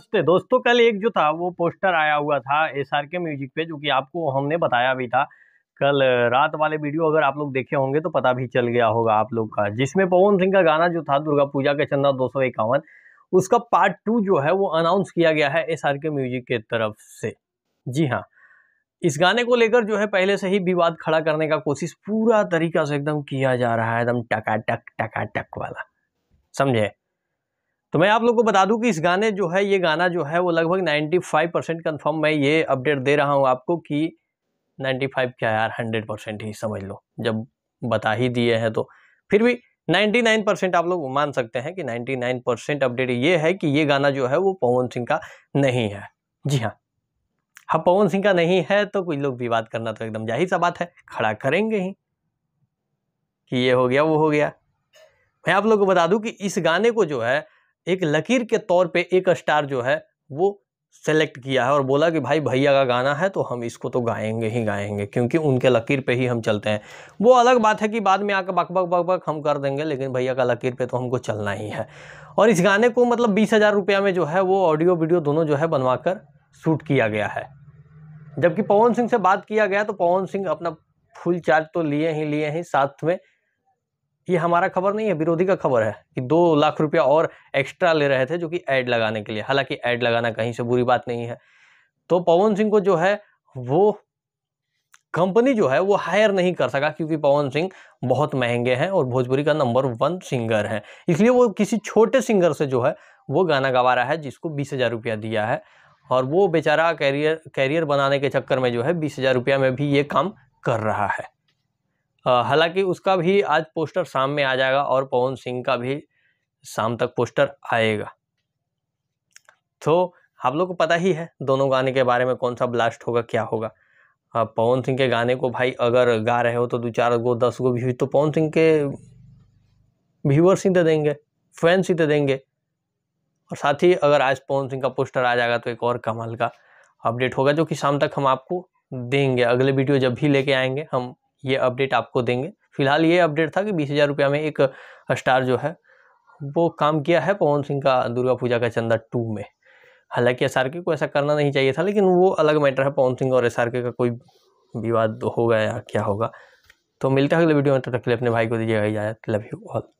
नमस्ते दोस्तों कल एक जो था वो पोस्टर आया हुआ था एस आर के म्यूजिक पे जो कि आपको हमने बताया भी था कल रात वाले वीडियो अगर आप लोग देखे होंगे तो पता भी चल गया होगा आप लोग का जिसमें पवन सिंह का गाना जो था दुर्गा पूजा का चंदा दो उसका पार्ट टू जो है वो अनाउंस किया गया है एस आर के म्यूजिक के तरफ से जी हाँ इस गाने को लेकर जो है पहले से ही विवाद खड़ा करने का कोशिश पूरा तरीका से एकदम किया जा रहा है एकदम टका टक टका टक वाला समझे तो मैं आप लोग को बता दूं कि इस गाने जो है ये गाना जो है वो लगभग 95 परसेंट कन्फर्म मैं ये अपडेट दे रहा हूँ आपको कि 95 क्या यार 100 परसेंट ही समझ लो जब बता ही दिए हैं तो फिर भी 99 परसेंट आप लोग मान सकते हैं कि 99 परसेंट अपडेट ये है कि ये गाना जो है वो पवन सिंह का नहीं है जी हाँ हाँ पवन सिंह का नहीं है तो कुछ लोग विवाद करना तो एकदम जाहिर सा बात है खड़ा करेंगे ही कि ये हो गया वो हो गया मैं आप लोग को बता दूँ कि इस गाने को जो है एक लकीर के तौर पे एक स्टार जो है वो सेलेक्ट किया है और बोला कि भाई भैया का गाना है तो हम इसको तो गाएंगे ही गाएंगे क्योंकि उनके लकीर पे ही हम चलते हैं वो अलग बात है कि बाद में आकर बक बक बक बक हम कर देंगे लेकिन भैया का लकीर पे तो हमको चलना ही है और इस गाने को मतलब बीस हज़ार रुपया में जो है वो ऑडियो वीडियो दोनों जो है बनवा कर शूट किया गया है जबकि पवन सिंह से बात किया गया तो पवन सिंह अपना फुल चार्ज तो लिए ही लिए ही साथ में ये हमारा खबर नहीं है विरोधी का खबर है कि दो लाख रुपया और एक्स्ट्रा ले रहे थे जो कि ऐड लगाने के लिए हालांकि ऐड लगाना कहीं से बुरी बात नहीं है तो पवन सिंह को जो है वो कंपनी जो है वो हायर नहीं कर सका क्योंकि पवन सिंह बहुत महंगे हैं और भोजपुरी का नंबर वन सिंगर है इसलिए वो किसी छोटे सिंगर से जो है वो गाना गवा रहा है जिसको बीस हज़ार रुपया दिया है और वो बेचारा कैरियर कैरियर बनाने के चक्कर में जो है बीस हज़ार रुपया में भी ये काम कर रहा है हालांकि उसका भी आज पोस्टर शाम में आ जाएगा और पवन सिंह का भी शाम तक पोस्टर आएगा तो आप लोग को पता ही है दोनों गाने के बारे में कौन सा ब्लास्ट होगा क्या होगा पवन सिंह के गाने को भाई अगर गा रहे हो तो दो चार गो दस गो भी तो पवन सिंह के व्यूअर्स ही दे देंगे फैंस ही तो देंगे और साथ ही अगर आज पवन सिंह का पोस्टर आ जाएगा तो एक और कमाल का अपडेट होगा जो कि शाम तक हम आपको देंगे अगले वीडियो जब भी लेके आएंगे हम ये अपडेट आपको देंगे फिलहाल ये अपडेट था कि बीस हज़ार रुपया में एक स्टार जो है वो काम किया है पवन सिंह का दुर्गा पूजा का चंदा टू में हालांकि एस को ऐसा करना नहीं चाहिए था लेकिन वो अलग मैटर है पवन सिंह और एस का कोई विवाद होगा या क्या होगा तो मिलता है अगले वीडियो में तब तो तक के लिए अपने भाई को दीजिएगा इजाजत लव यू ऑल